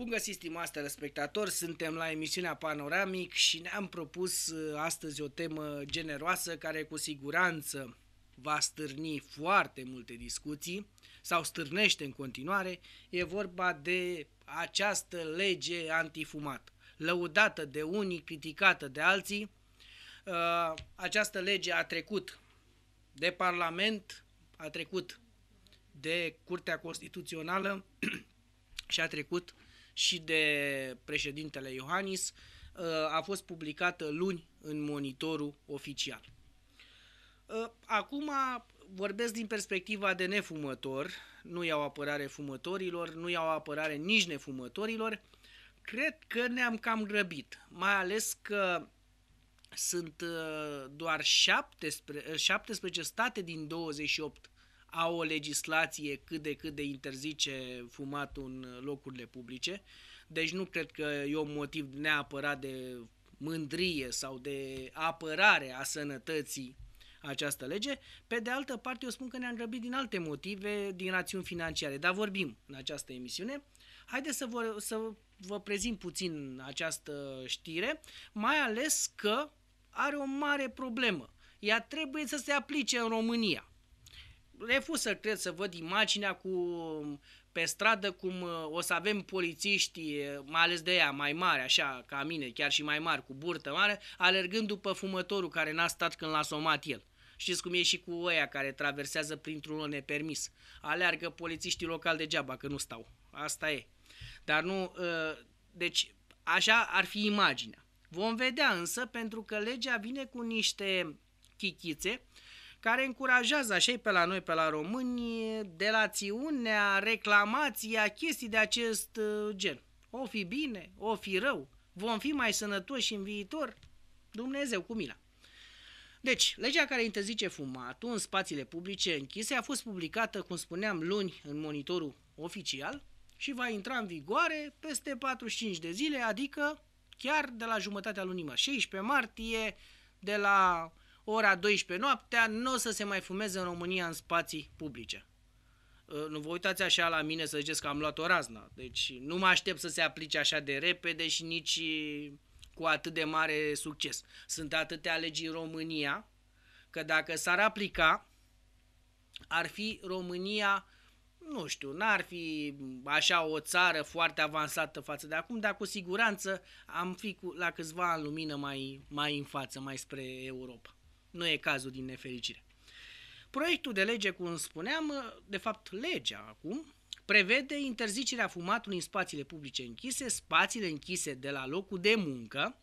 Bun găsit, stimați telespectatori, suntem la emisiunea Panoramic și ne-am propus uh, astăzi o temă generoasă care cu siguranță va stârni foarte multe discuții sau stârnește în continuare. E vorba de această lege antifumat, lăudată de unii, criticată de alții. Uh, această lege a trecut de Parlament, a trecut de Curtea Constituțională și a trecut uh, și de președintele Iohannis uh, a fost publicată luni în monitorul oficial. Uh, acum vorbesc din perspectiva de nefumător, nu iau apărare fumătorilor, nu iau apărare nici nefumătorilor, cred că ne-am cam grăbit, mai ales că sunt uh, doar 17, 17 state din 28 au o legislație cât de cât de interzice fumatul în locurile publice, deci nu cred că e un motiv neapărat de mândrie sau de apărare a sănătății această lege. Pe de altă parte, eu spun că ne-am grăbit din alte motive, din rațiuni financiare, dar vorbim în această emisiune. Haideți să vă, să vă prezint puțin această știre, mai ales că are o mare problemă. Ea trebuie să se aplice în România refuz să cred să văd imaginea cu pe stradă cum uh, o să avem polițiști, uh, mai ales de ea, mai mari, așa, ca mine, chiar și mai mari, cu burtă mare, alergând după fumătorul care n-a stat când l-a somat el. Știți cum e și cu oia care traversează printr-un loc nepermis. Alergă polițiștii locali degeaba, că nu stau. Asta e. Dar nu... Uh, deci, așa ar fi imaginea. Vom vedea însă, pentru că legea vine cu niște chichițe care încurajează așa pe la noi, pe la români, delațiunea, reclamația, chestii de acest uh, gen. O fi bine, o fi rău, vom fi mai sănătoși în viitor, Dumnezeu cu mila. Deci, legea care interzice fumatul în spațiile publice închise a fost publicată, cum spuneam, luni în monitorul oficial și va intra în vigoare peste 45 de zile, adică chiar de la jumătatea lunii, mă, 16 martie, de la ora 12 noaptea, nu o să se mai fumeze în România în spații publice. Ă, nu vă uitați așa la mine să ziceți că am luat o razna. Deci nu mă aștept să se aplice așa de repede și nici cu atât de mare succes. Sunt atâtea legi în România că dacă s-ar aplica, ar fi România, nu știu, n-ar fi așa o țară foarte avansată față de acum, dar cu siguranță am fi cu, la câțiva în lumină mai, mai în față, mai spre Europa. Nu e cazul din nefericire. Proiectul de lege, cum spuneam, de fapt legea acum, prevede interzicerea fumatului în spațiile publice închise, spațiile închise de la locul de muncă,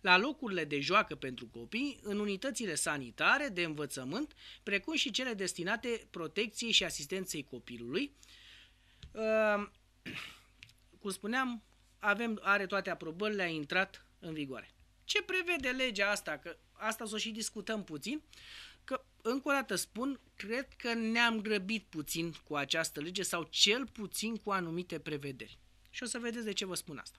la locurile de joacă pentru copii, în unitățile sanitare, de învățământ, precum și cele destinate protecției și asistenței copilului. Ehm, cum spuneam, avem, are toate aprobările, a intrat în vigoare. Ce prevede legea asta? Că asta o să și discutăm puțin, că încă o dată spun, cred că ne-am grăbit puțin cu această lege sau cel puțin cu anumite prevederi. Și o să vedeți de ce vă spun asta.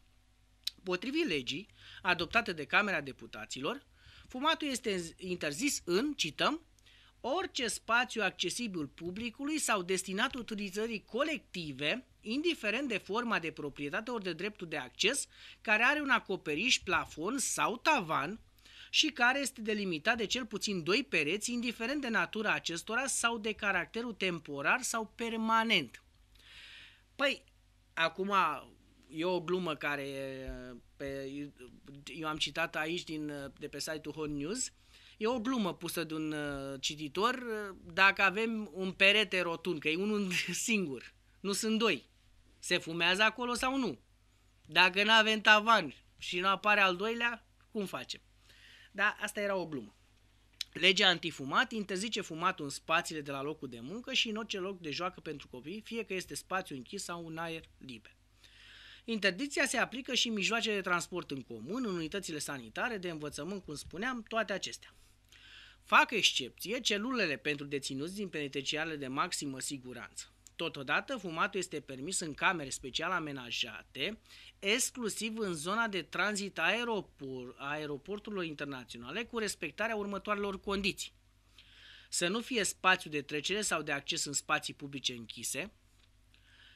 Potrivit legii adoptate de Camera Deputaților, fumatul este interzis în, cităm, orice spațiu accesibil publicului sau destinat utilizării colective, indiferent de forma de proprietate ori de dreptul de acces, care are un acoperiș, plafon sau tavan, și care este delimitat de cel puțin doi pereți, indiferent de natura acestora sau de caracterul temporar sau permanent. Păi, acum e o glumă care pe, eu am citat aici din, de pe site-ul Hot News. E o glumă pusă de un uh, cititor uh, dacă avem un perete rotund, că e unul singur, nu sunt doi. Se fumează acolo sau nu? Dacă nu avem tavan și nu apare al doilea, cum facem? Dar asta era o glumă. Legea antifumat interzice fumatul în spațiile de la locul de muncă și în orice loc de joacă pentru copii, fie că este spațiu închis sau un aer liber. Interdicția se aplică și în mijloace de transport în comun, în unitățile sanitare, de învățământ, cum spuneam, toate acestea. Fac excepție celulele pentru deținuți din penitenciarele de maximă siguranță. Totodată, fumatul este permis în camere special amenajate, exclusiv în zona de tranzit a aeropor, aeroporturilor internaționale cu respectarea următoarelor condiții. Să nu fie spațiu de trecere sau de acces în spații publice închise,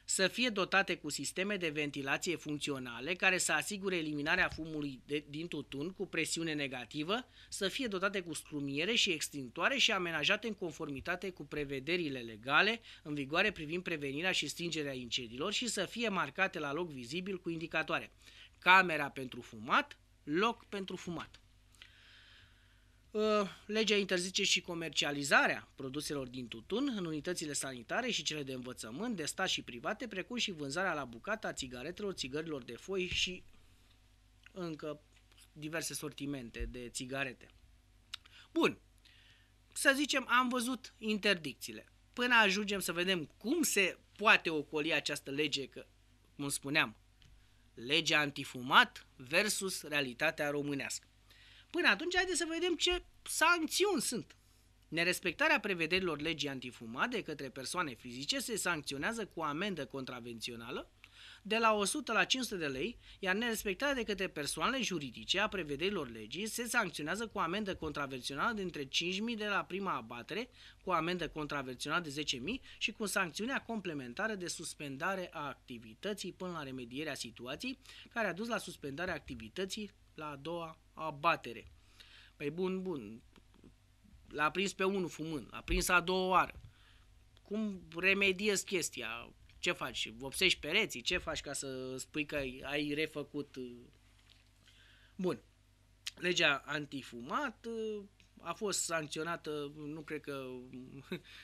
să fie dotate cu sisteme de ventilație funcționale care să asigure eliminarea fumului de, din tutun cu presiune negativă, să fie dotate cu strumiere și extintoare și amenajate în conformitate cu prevederile legale în vigoare privind prevenirea și stingerea incendiilor și să fie marcate la loc vizibil cu indicatoare. Camera pentru fumat, loc pentru fumat. Uh, legea interzice și comercializarea produselor din tutun în unitățile sanitare și cele de învățământ, de stat și private, precum și vânzarea la bucată a țigaretelor, țigărilor de foi și încă diverse sortimente de țigarete. Bun, să zicem, am văzut interdicțiile. Până ajungem să vedem cum se poate ocoli această lege, că, cum spuneam, legea antifumat versus realitatea românească. Până atunci, haideți să vedem ce sancțiuni sunt. Nerespectarea prevederilor legii antifumat de către persoane fizice se sancționează cu amendă contravențională de la 100 la 500 de lei, iar nerespectarea de către persoanele juridice a prevederilor legii se sancționează cu amendă contravențională de între 5.000 de la prima abatere, cu amendă contravențională de 10.000 și cu sancțiunea complementară de suspendare a activității până la remedierea situației care a dus la suspendarea activității la a doua abatere. Păi bun, bun, l-a prins pe unul fumând, l-a prins a doua oară. Cum remediez chestia? ce faci? Vopsești pereții? Ce faci ca să spui că ai, refăcut? Uh? Bun. Legea antifumat uh, a fost sancționată, nu cred că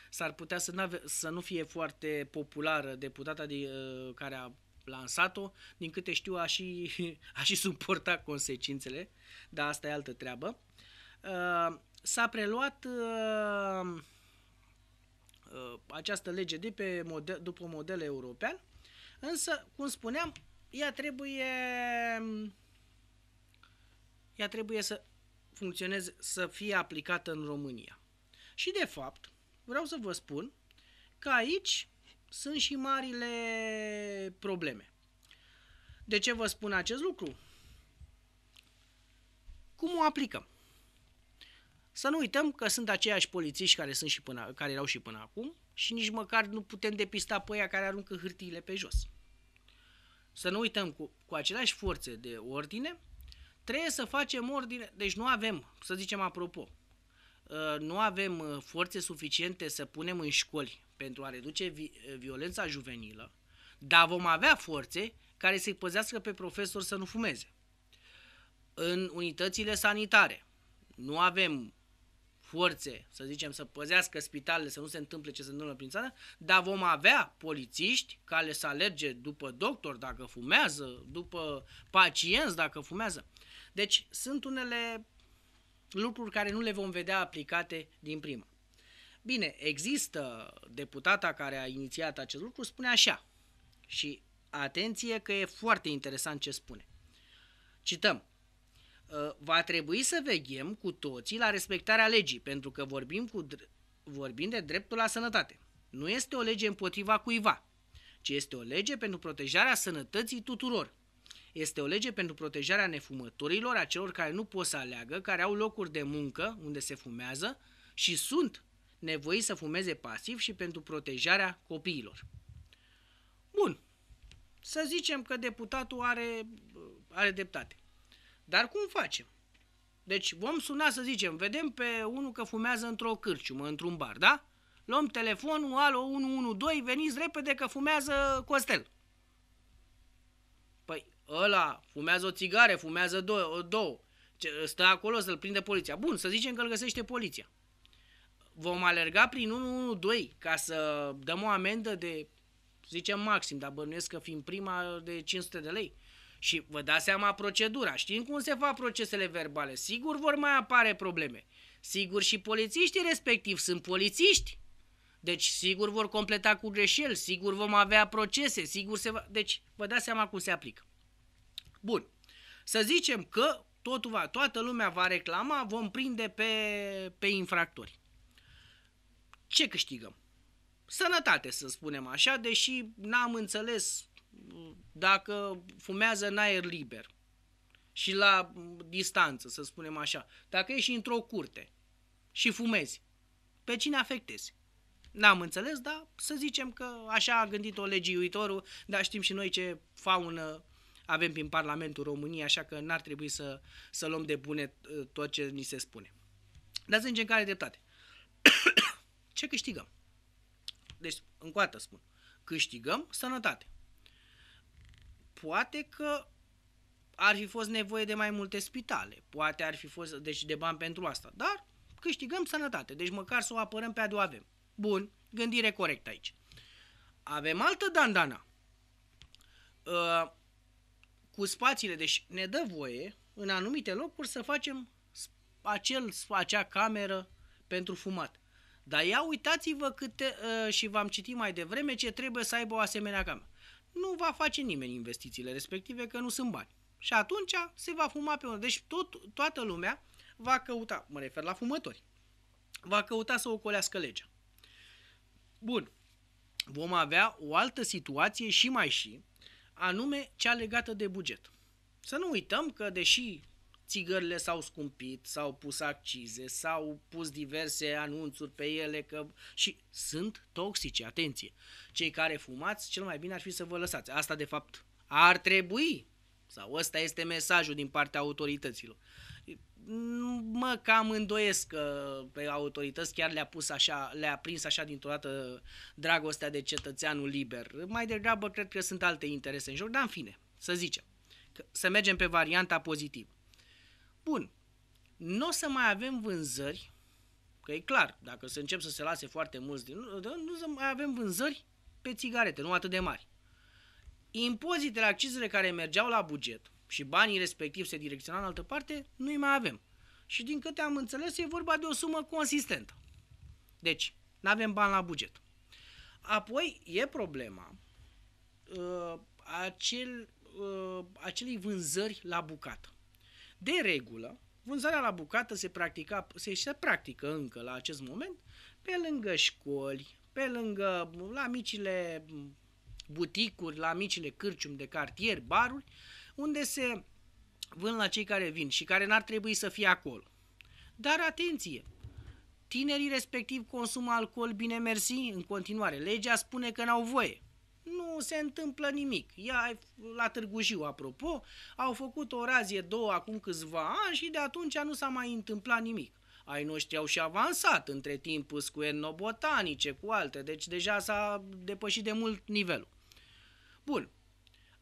s-ar putea să, n-ave, să nu fie foarte populară deputata de, uh, care a lansat-o, din câte știu a și, a și suporta consecințele, dar asta e altă treabă. S-a preluat această lege de pe model, după model european, însă, cum spuneam, ea trebuie ea trebuie să funcționeze, să fie aplicată în România. Și de fapt, vreau să vă spun că aici sunt și marile probleme. De ce vă spun acest lucru? Cum o aplicăm? Să nu uităm că sunt aceiași polițiști care, sunt și până, care erau și până acum, și nici măcar nu putem depista pe aia care aruncă hârtiile pe jos. Să nu uităm, cu, cu aceleași forțe de ordine, trebuie să facem ordine, deci nu avem, să zicem apropo, uh, nu avem uh, forțe suficiente să punem în școli pentru a reduce uh, violența juvenilă, dar vom avea forțe care să-i păzească pe profesor să nu fumeze. În unitățile sanitare nu avem forțe, să zicem, să păzească spitalele, să nu se întâmple ce se întâmplă prin țară, dar vom avea polițiști care să alerge după doctor dacă fumează, după pacienți dacă fumează. Deci sunt unele lucruri care nu le vom vedea aplicate din prima. Bine, există deputata care a inițiat acest lucru, spune așa, și atenție că e foarte interesant ce spune. Cităm. Ă, va trebui să veghem cu toții la respectarea legii, pentru că vorbim, cu, vorbim de dreptul la sănătate. Nu este o lege împotriva cuiva, ci este o lege pentru protejarea sănătății tuturor. Este o lege pentru protejarea nefumătorilor, a celor care nu pot să aleagă, care au locuri de muncă unde se fumează și sunt nevoiți să fumeze pasiv și pentru protejarea copiilor. Bun, să zicem că deputatul are, are dreptate. Dar cum facem? Deci vom suna să zicem, vedem pe unul că fumează într-o cârciumă, într-un bar, da? Luăm telefonul, alo 112, veniți repede că fumează Costel. Păi ăla fumează o țigare, fumează două, două. stă acolo să-l prinde poliția. Bun, să zicem că îl găsește poliția. Vom alerga prin 112 ca să dăm o amendă de, zicem, maxim, dar bănuiesc că fiind prima de 500 de lei și vă dați seama procedura, știm cum se fac procesele verbale, sigur vor mai apare probleme. Sigur și polițiștii respectiv sunt polițiști. Deci sigur vor completa cu greșeli, sigur vom avea procese, sigur se va... Deci vă dați seama cum se aplică. Bun. Să zicem că totul va, toată lumea va reclama, vom prinde pe, pe infractori. Ce câștigăm? Sănătate, să spunem așa, deși n-am înțeles dacă fumează în aer liber și la distanță, să spunem așa, dacă ești într-o curte și fumezi, pe cine afectezi? N-am înțeles, dar să zicem că așa a gândit-o legiuitorul, dar știm și noi ce faună avem prin Parlamentul României, așa că n-ar trebui să, să luăm de bune ă, tot ce ni se spune. Dar să zicem că dreptate. ce câștigăm? Deci, încoată spun, câștigăm sănătate poate că ar fi fost nevoie de mai multe spitale, poate ar fi fost deci de bani pentru asta, dar câștigăm sănătate, deci măcar să o apărăm pe a doua avem. Bun, gândire corectă aici. Avem altă dandana. Ă, cu spațiile, deci ne dă voie în anumite locuri să facem acel, acea cameră pentru fumat. Dar ia uitați-vă câte, ă, și v-am citit mai devreme ce trebuie să aibă o asemenea cameră nu va face nimeni investițiile respective, că nu sunt bani. Și atunci se va fuma pe unul. Deci tot, toată lumea va căuta, mă refer la fumători, va căuta să ocolească legea. Bun, vom avea o altă situație și mai și, anume cea legată de buget. Să nu uităm că, deși țigările s-au scumpit, s-au pus accize, s-au pus diverse anunțuri pe ele că și sunt toxice, atenție. Cei care fumați, cel mai bine ar fi să vă lăsați. Asta de fapt ar trebui sau ăsta este mesajul din partea autorităților. Mă cam îndoiesc că pe autorități chiar le-a pus așa, le-a prins așa dintr-o dată dragostea de cetățeanul liber. Mai degrabă cred că sunt alte interese în joc, dar în fine, să zicem. Să mergem pe varianta pozitivă spun, nu o să mai avem vânzări, că e clar, dacă se încep să se lase foarte mulți din... Nu o să mai avem vânzări pe țigarete, nu atât de mari. Impozitele, accizele care mergeau la buget și banii respectiv se direcționau în altă parte, nu-i mai avem. Și din câte am înțeles, e vorba de o sumă consistentă. Deci, nu avem bani la buget. Apoi e problema uh, acel, uh, acelei vânzări la bucată. De regulă, vânzarea la bucată se, practica, se, se practică încă la acest moment pe lângă școli, pe lângă la micile buticuri, la micile cârciumi de cartier, baruri, unde se vând la cei care vin și care n-ar trebui să fie acolo. Dar atenție! Tinerii respectiv consumă alcool bine mersi în continuare. Legea spune că n-au voie nu se întâmplă nimic. Ea, la Târgu Jiu, apropo, au făcut o razie două acum câțiva ani și de atunci nu s-a mai întâmplat nimic. Ai noștri au și avansat între timp cu etnobotanice, cu alte, deci deja s-a depășit de mult nivelul. Bun,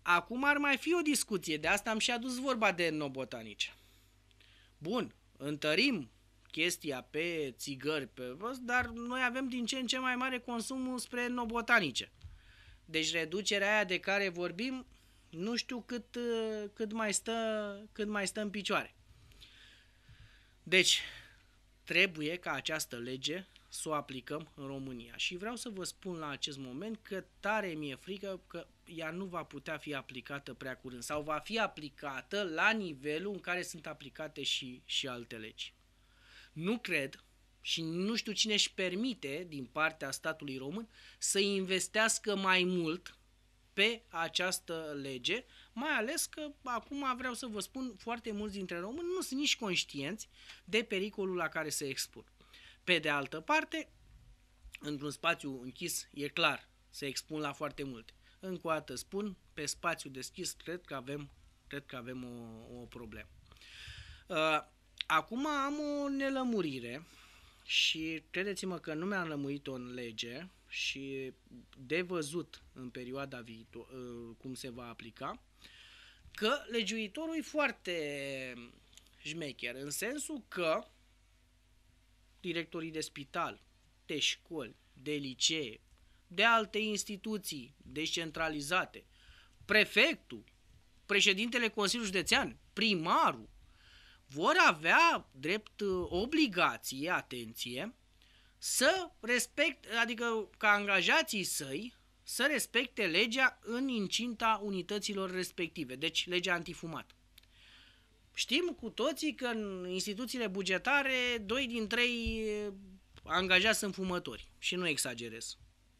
acum ar mai fi o discuție, de asta am și adus vorba de etnobotanice. Bun, întărim chestia pe țigări, pe, dar noi avem din ce în ce mai mare consumul spre etnobotanice. Deci reducerea aia de care vorbim, nu știu cât, uh, cât, mai, stă, cât mai stă în picioare. Deci, trebuie ca această lege să o aplicăm în România. Și vreau să vă spun la acest moment că tare mi-e frică că ea nu va putea fi aplicată prea curând sau va fi aplicată la nivelul în care sunt aplicate și, și alte legi. Nu cred și nu știu cine își permite din partea statului român să investească mai mult pe această lege, mai ales că acum vreau să vă spun, foarte mulți dintre români nu sunt nici conștienți de pericolul la care se expun. Pe de altă parte, într-un spațiu închis, e clar, se expun la foarte multe. Încă o dată spun, pe spațiu deschis cred că avem, cred că avem o, o problemă. Uh, acum am o nelămurire și credeți-mă că nu mi-am lămuit o în lege și de văzut în perioada viitor, ă, cum se va aplica, că legiuitorul e foarte șmecher, în sensul că directorii de spital, de școli, de licee, de alte instituții descentralizate, prefectul, președintele Consiliului Județean, primarul, vor avea drept uh, obligație, atenție, să respect, adică ca angajații săi, să respecte legea în incinta unităților respective, deci legea antifumat. Știm cu toții că în instituțiile bugetare, doi din trei uh, angajați sunt fumători și nu exagerez.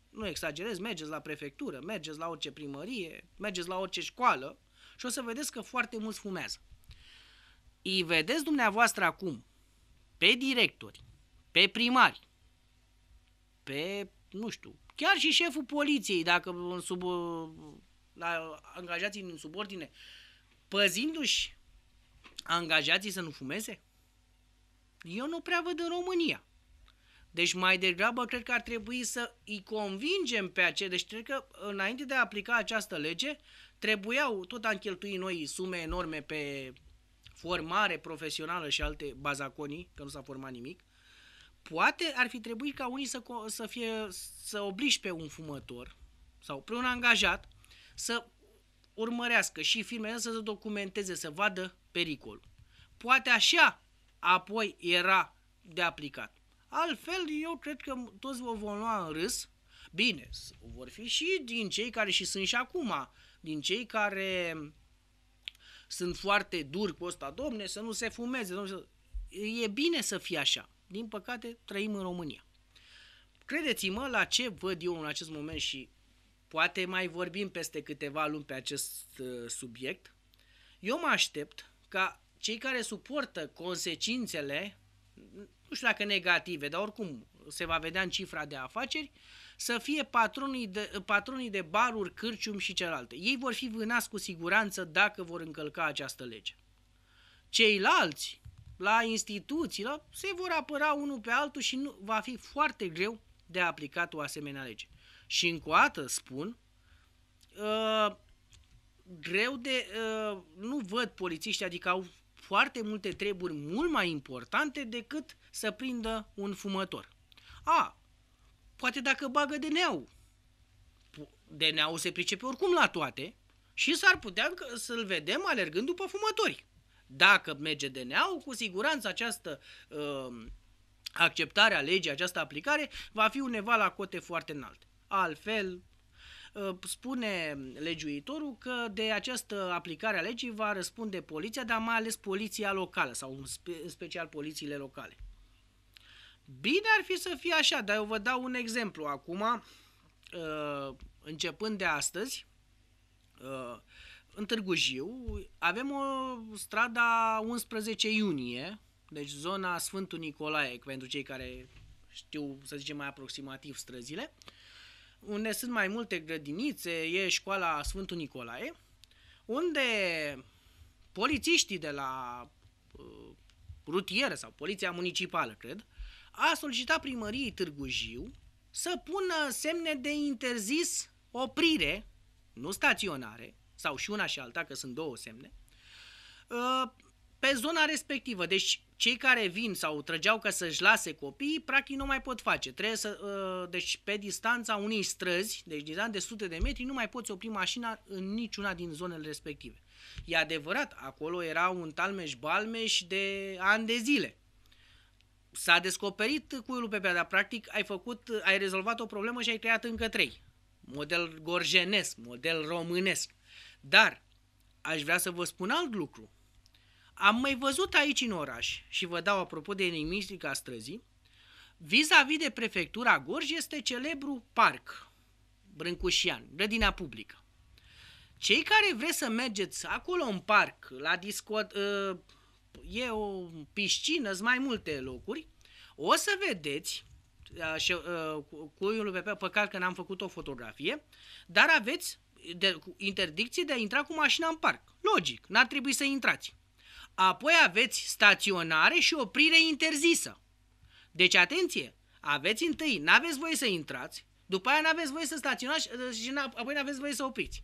Nu exagerez, mergeți la prefectură, mergeți la orice primărie, mergeți la orice școală și o să vedeți că foarte mulți fumează îi vedeți dumneavoastră acum pe directori, pe primari, pe, nu știu, chiar și șeful poliției, dacă în sub, uh, la angajații în subordine, păzindu-și angajații să nu fumeze? Eu nu prea văd în România. Deci mai degrabă cred că ar trebui să îi convingem pe aceia. Deci cred că înainte de a aplica această lege, trebuiau, tot a noi sume enorme pe formare profesională și alte bazaconii, că nu s-a format nimic, poate ar fi trebuit ca unii să, să, fie, să obliși pe un fumător sau pe un angajat să urmărească și firmele să se documenteze, să vadă pericolul. Poate așa apoi era de aplicat. Altfel, eu cred că toți vă vom lua în râs. Bine, vor fi și din cei care și sunt și acum, din cei care sunt foarte duri cu ăsta, domne, să nu se fumeze, domne, să... e bine să fie așa. Din păcate, trăim în România. Credeți-mă la ce văd eu în acest moment și poate mai vorbim peste câteva luni pe acest uh, subiect, eu mă aștept ca cei care suportă consecințele, nu știu dacă negative, dar oricum se va vedea în cifra de afaceri, să fie patronii de, patronii de baruri, cârcium și celelalte. Ei vor fi vânați cu siguranță dacă vor încălca această lege. Ceilalți, la instituții, la, se vor apăra unul pe altul și nu, va fi foarte greu de aplicat o asemenea lege. Și încă o dată spun, uh, greu de... Uh, nu văd polițiști, adică au foarte multe treburi mult mai importante decât să prindă un fumător. A, poate dacă bagă de neau. de neau se pricepe oricum la toate și s-ar putea să-l vedem alergând după fumători. Dacă merge de neau, cu siguranță această uh, acceptare a legii, această aplicare, va fi undeva la cote foarte înalt. Altfel, uh, spune legiuitorul că de această aplicare a legii va răspunde poliția, dar mai ales poliția locală sau în special polițiile locale. Bine ar fi să fie așa, dar eu vă dau un exemplu acum, uh, începând de astăzi, uh, în Târgu Jiu, avem o strada 11 iunie, deci zona Sfântul Nicolae, pentru cei care știu, să zicem, mai aproximativ străzile, unde sunt mai multe grădinițe, e școala Sfântul Nicolae, unde polițiștii de la uh, rutieră sau poliția municipală, cred, a solicitat primăriei Târgu Jiu să pună semne de interzis oprire, nu staționare, sau și una și alta, că sunt două semne, uh, pe zona respectivă. Deci cei care vin sau trăgeau ca să-și lase copiii, practic nu mai pot face. Trebuie să, uh, deci pe distanța unei străzi, deci de sute de metri, nu mai poți opri mașina în niciuna din zonele respective. E adevărat, acolo era un talmeș-balmeș de ani de zile s-a descoperit cuiul pe dar Practic, ai, făcut, ai rezolvat o problemă și ai creat încă trei. Model gorjenesc, model românesc. Dar aș vrea să vă spun alt lucru. Am mai văzut aici în oraș și vă dau apropo de enigmistica străzii, vis-a-vis de prefectura Gorj este celebru parc Brâncușian, grădina publică. Cei care vreți să mergeți acolo în parc, la disco, ă, e o piscină, sunt mai multe locuri, o să vedeți, uh, și, uh, cu unul pe păcat că n-am făcut o fotografie, dar aveți de, interdicție de a intra cu mașina în parc. Logic, n-ar trebui să intrați. Apoi aveți staționare și oprire interzisă. Deci atenție, aveți întâi, n-aveți voie să intrați, după aia n-aveți voie să staționați și uh, apoi n-aveți voie să opriți.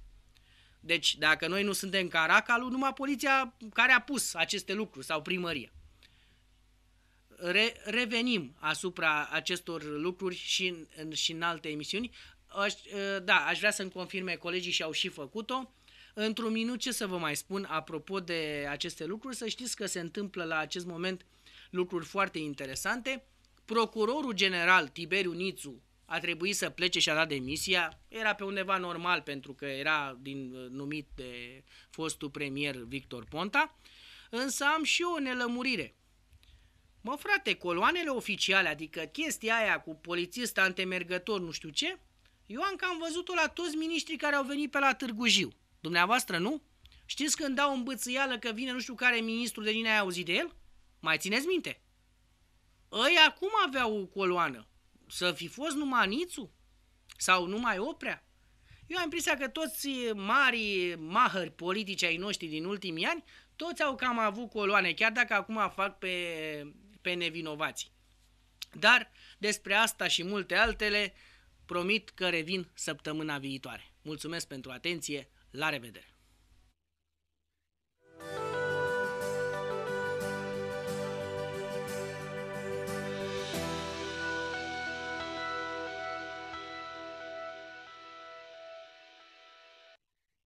Deci, dacă noi nu suntem caracalul, numai poliția care a pus aceste lucruri sau primăria. Re- revenim asupra acestor lucruri și în, în, și în alte emisiuni. Aș, ă, da, aș vrea să-mi confirme colegii și au și făcut-o. Într-un minut, ce să vă mai spun apropo de aceste lucruri? Să știți că se întâmplă la acest moment lucruri foarte interesante. Procurorul general Tiberiu Nițu a trebuit să plece și a dat demisia. Era pe undeva normal pentru că era din uh, numit de fostul premier Victor Ponta. Însă am și o nelămurire. Mă frate, coloanele oficiale, adică chestia aia cu polițist antemergător, nu știu ce, eu am cam văzut-o la toți miniștrii care au venit pe la Târgu Jiu. Dumneavoastră nu? Știți când dau în bățâială că vine nu știu care ministru de cine ai auzit de el? Mai țineți minte? Ei acum aveau o coloană să fi fost numai Nițu sau numai Oprea. Eu am impresia că toți mari mahări politici ai noștri din ultimii ani, toți au cam avut coloane, chiar dacă acum fac pe, pe nevinovații. Dar despre asta și multe altele promit că revin săptămâna viitoare. Mulțumesc pentru atenție, la revedere!